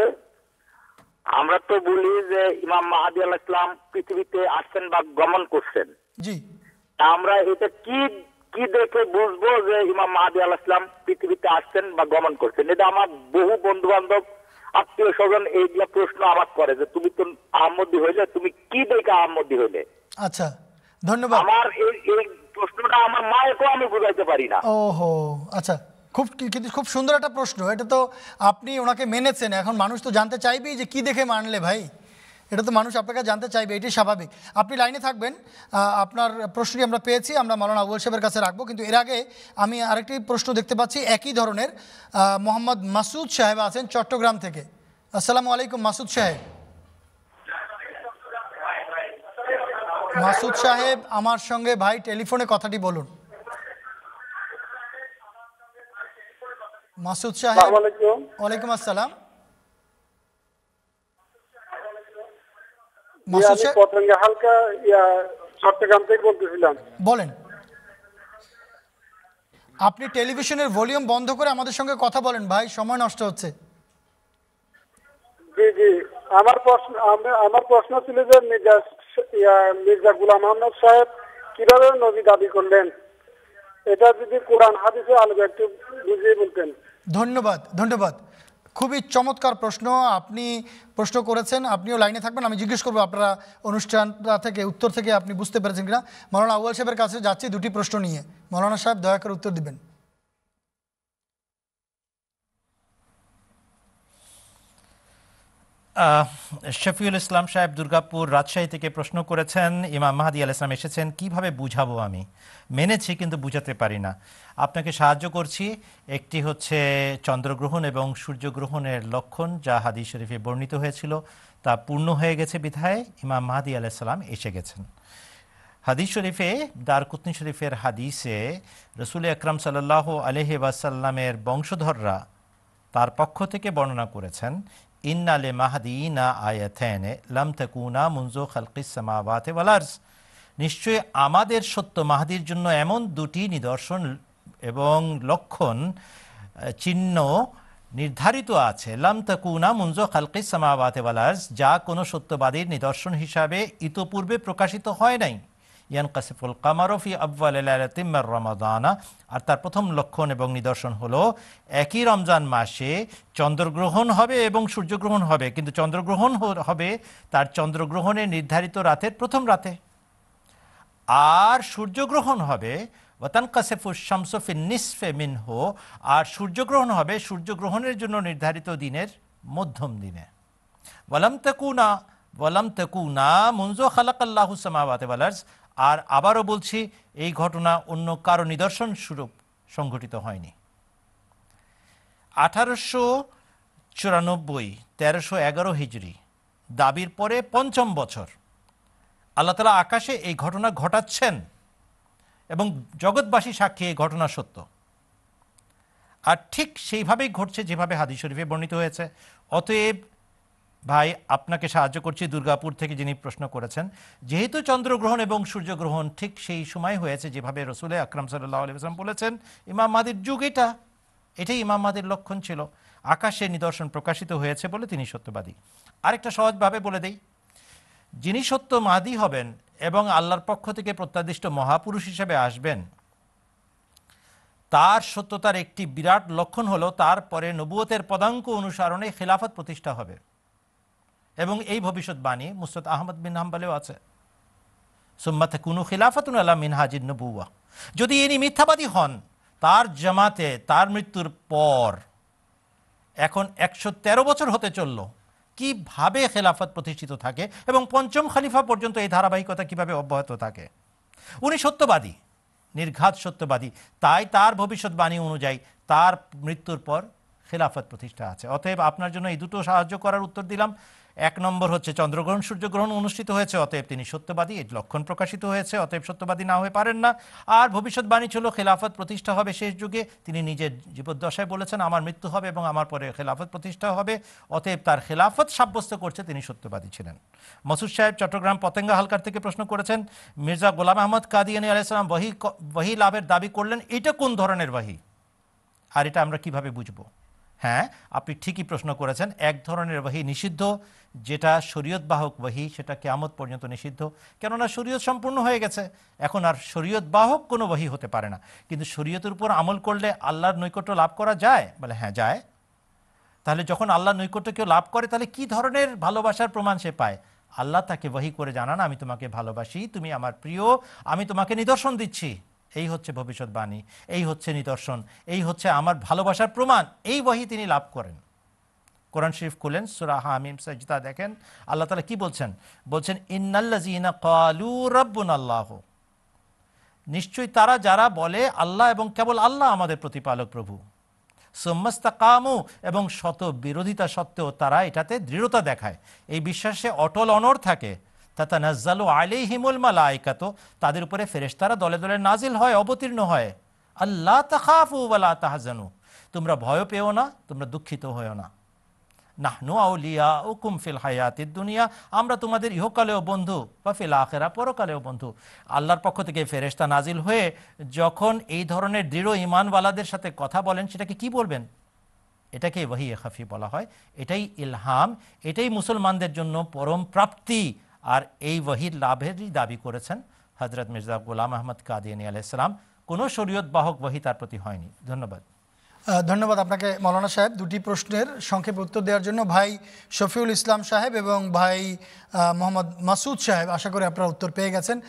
হচ্ছে আমরা তো বলি যে ইমাম মাহাদি আল ইসলাম পৃথিবীতে আসছেন বা গমন করছেন আমরা এটা কি কি দেখে বুঝবো যে ইমাম মাহাদি আল ইসলাম পৃথিবীতে আসছেন বা গমন করছেন এটা আমার বহু বন্ধু বান্ধব আত্মীয় স্বজন এইগুলা প্রশ্ন আমার করে যে তুমি তো আহমদি হইলে তুমি কি দেখে আহমদি হইলে আচ্ছা ধন্যবাদ আমার এই প্রশ্নটা আমার মায়েকেও আমি বুঝাইতে পারি না ওহো আচ্ছা খুব কিন্তু খুব সুন্দর একটা প্রশ্ন এটা তো আপনি ওনাকে মেনেছেন এখন মানুষ তো জানতে চাইবেই যে কি দেখে মানলে ভাই এটা তো মানুষ আপনাকে জানতে চাইবে এটাই স্বাভাবিক আপনি লাইনে থাকবেন আপনার প্রশ্নটি আমরা পেয়েছি আমরা মালানা আবুল সাহেবের কাছে রাখবো কিন্তু এর আগে আমি আরেকটি প্রশ্ন দেখতে পাচ্ছি একই ধরনের মোহাম্মদ মাসুদ সাহেব আছেন চট্টগ্রাম থেকে আসসালামু আলাইকুম মাসুদ সাহেব মাসুদ সাহেব আমার সঙ্গে ভাই টেলিফোনে কথাটি বলুন মাসুদ সাহেব ওয়ালাইকুম আসসালাম আপনি টেলিভিশনের ভলিউম বন্ধ করে আমাদের সঙ্গে কথা বলেন ভাই সময় নষ্ট হচ্ছে জি জি আমার প্রশ্ন আমার প্রশ্ন ছিল যে মির্জা মির্জা গুলাম আহমদ সাহেব কিভাবে নবী দাবি করলেন এটা যদি কোরআন হাদিসে আলোকে একটু বুঝিয়ে বলতেন ধন্যবাদ ধন্যবাদ খুবই চমৎকার প্রশ্ন আপনি প্রশ্ন করেছেন আপনিও লাইনে থাকবেন আমি জিজ্ঞেস করবো আপনারা অনুষ্ঠানটা থেকে উত্তর থেকে আপনি বুঝতে পেরেছেন কিনা মৌলানা আউয়াল সাহেবের কাছে যাচ্ছি দুটি প্রশ্ন নিয়ে মৌলানা সাহেব দয়া করে উত্তর দিবেন শফিউল ইসলাম সাহেব দুর্গাপুর রাজশাহী থেকে প্রশ্ন করেছেন ইমাম মাহাদি আল ইসলাম এসেছেন কিভাবে বুঝাবো আমি মেনেছি কিন্তু বুঝাতে পারি না আপনাকে সাহায্য করছি একটি হচ্ছে চন্দ্রগ্রহণ এবং সূর্যগ্রহণের লক্ষণ যা হাদিস শরীফে বর্ণিত হয়েছিল তা পূর্ণ হয়ে গেছে বিধায় ইমাম মাহাদি আল ইসলাম এসে গেছেন হাদিস শরীফে দারকুতনি শরীফের হাদিসে রসুল আকরাম সাল্লাহ আলহি ওয়াসাল্লামের বংশধররা তার পক্ষ থেকে বর্ণনা করেছেন ইন্না লে না আয়াথেনে লাম তেকুনা মুঞ্জ খালকিস সামাওয়াতে আমাদের সত্য মাহাদির জন্য এমন দুটি নিদর্শন এবং লক্ষণ চিহ্ন নির্ধারিত আছে লাম তাকুনা মুনজো খালকি সামাওয়াতে যা কোনো সত্যবাদীর নিদর্শন হিসাবে ইতোপূর্বে প্রকাশিত হয় নাই ইয়ানকাসিফুল কামারফি আব্বালিমার রমাদানা আর তার প্রথম লক্ষণ এবং নিদর্শন হলো একই রমজান মাসে চন্দ্রগ্রহণ হবে এবং সূর্যগ্রহণ হবে কিন্তু চন্দ্রগ্রহণ হবে তার চন্দ্রগ্রহণের নির্ধারিত রাতের প্রথম রাতে আর সূর্যগ্রহণ হবে ওয়াতানকাসেফুস শামসফিন নিসফে মিনহো আর সূর্যগ্রহণ হবে সূর্যগ্রহণের জন্য নির্ধারিত দিনের মধ্যম দিনে ওয়ালাম তাকুনা আর আবারও বলছি এই ঘটনা অন্য কারো নিদর্শন স্বরূপ সংঘটিত হয়নি আঠারোশো চুরানব্বই তেরোশো এগারো হিজড়ি দাবির পরে পঞ্চম বছর আল্লাহ তালা আকাশে এই ঘটনা ঘটাচ্ছেন এবং জগৎবাসী সাক্ষী এই ঘটনা সত্য আর ঠিক সেইভাবেই ঘটছে যেভাবে হাদি শরীফে বর্ণিত হয়েছে অতএব ভাই আপনাকে সাহায্য করছি দুর্গাপুর থেকে যিনি প্রশ্ন করেছেন যেহেতু চন্দ্রগ্রহণ এবং সূর্যগ্রহণ ঠিক সেই সময় হয়েছে যেভাবে রসুলে আকরাম সাল্লাম বলেছেন ইমাম মাদির যুগ এটা এটাই ইমাম মাদির লক্ষণ ছিল আকাশে নিদর্শন প্রকাশিত হয়েছে বলে তিনি সত্যবাদী আরেকটা সহজভাবে বলে দেই যিনি সত্য মাদি হবেন এবং আল্লাহর পক্ষ থেকে প্রত্যাদিষ্ট মহাপুরুষ হিসেবে আসবেন তার সত্যতার একটি বিরাট লক্ষণ হলো তারপরে নবুয়তের পদাঙ্ক অনুসারণে খেলাফত প্রতিষ্ঠা হবে এবং এই ভবিষ্যৎবাণী মুসরত আহমদ বিন হাম্বালেও আছে সুম্মাতে কোনো খিলাফাতুন আল্লাহ মিনহাজিন নবুয়া যদি ইনি মিথ্যাবাদী হন তার জামাতে তার মৃত্যুর পর এখন একশো তেরো বছর হতে চলল কিভাবে খেলাফত প্রতিষ্ঠিত থাকে এবং পঞ্চম খালিফা পর্যন্ত এই ধারাবাহিকতা কিভাবে অব্যাহত থাকে উনি সত্যবাদী নির্ঘাত সত্যবাদী তাই তার ভবিষ্যৎবাণী অনুযায়ী তার মৃত্যুর পর খেলাফত প্রতিষ্ঠা আছে অতএব আপনার জন্য এই দুটো সাহায্য করার উত্তর দিলাম এক নম্বর হচ্ছে চন্দ্রগ্রহণ সূর্যগ্রহণ অনুষ্ঠিত হয়েছে অতএব তিনি সত্যবাদী এর লক্ষণ প্রকাশিত হয়েছে অতএব সত্যবাদী না হয়ে পারেন না আর ভবিষ্যৎবাণী ছিল খেলাফত প্রতিষ্ঠা হবে শেষ যুগে তিনি নিজের জীবদ্দশায় বলেছেন আমার মৃত্যু হবে এবং আমার পরে খেলাফত প্রতিষ্ঠা হবে অতএব তার খেলাফত সাব্যস্ত করছে তিনি সত্যবাদী ছিলেন মসুদ সাহেব চট্টগ্রাম পতেঙ্গা হালকার থেকে প্রশ্ন করেছেন মির্জা গোলাম আহমদ কাদিয়ানি আলাইসালাম বহি বহি লাভের দাবি করলেন এটা কোন ধরনের বাহি আর এটা আমরা কিভাবে বুঝবো হ্যাঁ আপনি ঠিকই প্রশ্ন করেছেন এক ধরনের ওয়াহি নিষিদ্ধ যেটা শরীয়ত বাহক ওয়াহি সেটা কেয়ামত পর্যন্ত নিষিদ্ধ কেননা শরীয়ত সম্পূর্ণ হয়ে গেছে এখন আর শরীয়ত বাহক কোনো ওয়াহি হতে পারে না কিন্তু শরীয়তের উপর আমল করলে আল্লাহর নৈকট্য লাভ করা যায় বলে হ্যাঁ যায় তাহলে যখন আল্লাহ নৈকট্য কেউ লাভ করে তাহলে কি ধরনের ভালোবাসার প্রমাণ সে পায় আল্লাহ তাকে বহি করে জানান আমি তোমাকে ভালোবাসি তুমি আমার প্রিয় আমি তোমাকে নিদর্শন দিচ্ছি এই হচ্ছে ভবিষ্যৎবাণী এই হচ্ছে নিদর্শন এই হচ্ছে আমার ভালোবাসার প্রমাণ এই বহি তিনি লাভ করেন কোরআন শরীফ খুলেন সুরা হামিম সাজিদা দেখেন আল্লাহ তালা কি বলছেন বলছেন ইন্নাল্লাজিনা কালু রব্বুন আল্লাহ নিশ্চয়ই তারা যারা বলে আল্লাহ এবং কেবল আল্লাহ আমাদের প্রতিপালক প্রভু কামু এবং শত বিরোধিতা সত্ত্বেও তারা এটাতে দৃঢ়তা দেখায় এই বিশ্বাসে অটল অনর থাকে তাদের উপরে ফেরেশতারা দলে দলে নাজিল হয় অবতীর্ণ হয় আল্লাহ তাহাফু তাহাজানু তোমরা ভয় পেও না তোমরা দুঃখিত হয়েও না নাহনু আউলিয়া ও কুমফিল হায়াতির দুনিয়া আমরা তোমাদের ইহকালেও বন্ধু বা ফিল আখেরা পরকালেও বন্ধু আল্লাহর পক্ষ থেকে ফেরেস্তা নাজিল হয়ে যখন এই ধরনের দৃঢ় ইমানওয়ালাদের সাথে কথা বলেন সেটাকে কি বলবেন এটাকে ওয়াহি খাফি বলা হয় এটাই ইলহাম এটাই মুসলমানদের জন্য পরম প্রাপ্তি আর এই ওহির লাভেরই দাবি করেছেন হজরত মির্জা গোলাম আহমদ কাদিনী আলাইসালাম কোনো শরীয়ত বাহক ওহি তার প্রতি হয়নি ধন্যবাদ ধন্যবাদ আপনাকে মৌলানা সাহেব দুটি প্রশ্নের সংক্ষেপে উত্তর দেওয়ার জন্য ভাই শফিউল ইসলাম সাহেব এবং ভাই মোহাম্মদ মাসুদ সাহেব আশা করি আপনারা উত্তর পেয়ে গেছেন